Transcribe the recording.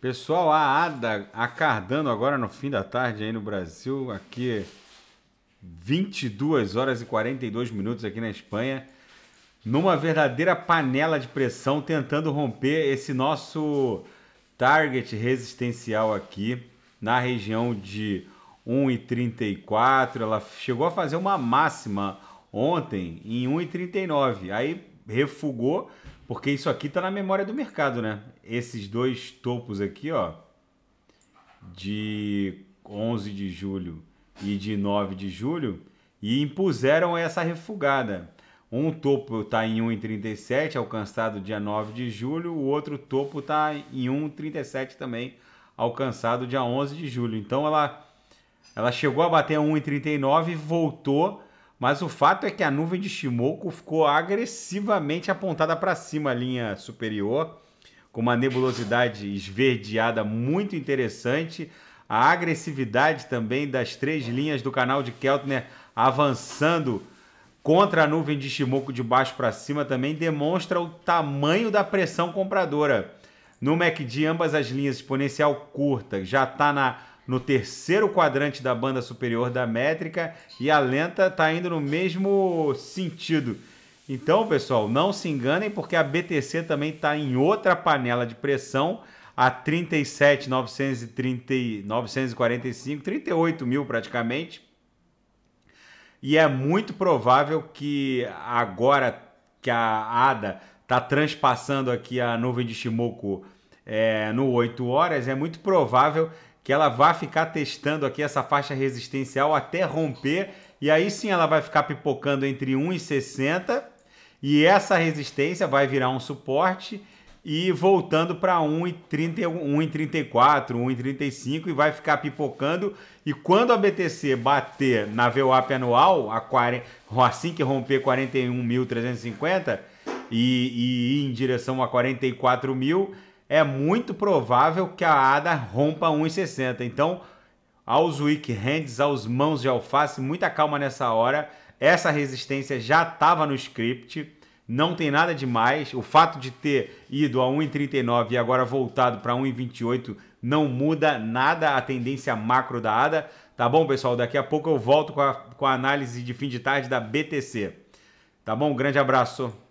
Pessoal, a ADA acardando agora no fim da tarde aí no Brasil, aqui 22 horas e 42 minutos aqui na Espanha, numa verdadeira panela de pressão tentando romper esse nosso target resistencial aqui na região de 1,34. Ela chegou a fazer uma máxima ontem em 1,39. Aí refugou, porque isso aqui está na memória do mercado, né? Esses dois topos aqui, ó, de 11 de julho e de 9 de julho, e impuseram essa refugada. Um topo tá em 1,37, alcançado dia 9 de julho, o outro topo tá em 1,37 também, alcançado dia 11 de julho. Então ela, ela chegou a bater 1,39 e voltou mas o fato é que a nuvem de Shimoku ficou agressivamente apontada para cima, a linha superior, com uma nebulosidade esverdeada muito interessante. A agressividade também das três linhas do canal de Keltner avançando contra a nuvem de Shimoku de baixo para cima também demonstra o tamanho da pressão compradora. No MACD, ambas as linhas exponencial curta já está na no terceiro quadrante da banda superior da métrica e a lenta está indo no mesmo sentido. Então, pessoal, não se enganem porque a BTC também está em outra panela de pressão a 37, 945, 38 mil praticamente. E é muito provável que agora que a ADA está transpassando aqui a nuvem de Shimoku é, no 8 horas, é muito provável que ela vai ficar testando aqui essa faixa resistencial até romper. E aí sim ela vai ficar pipocando entre 1,60 e essa resistência vai virar um suporte e voltando para 1,34, 1,35 e vai ficar pipocando. E quando a BTC bater na VWAP anual, a 40, assim que romper 41.350 e, e ir em direção a 44 mil, é muito provável que a ADA rompa 1,60. Então, aos weak hands, aos mãos de alface, muita calma nessa hora. Essa resistência já estava no script, não tem nada demais. O fato de ter ido a 1,39 e agora voltado para 1,28 não muda nada a tendência macro da ADA. Tá bom, pessoal? Daqui a pouco eu volto com a, com a análise de fim de tarde da BTC. Tá bom? Um grande abraço.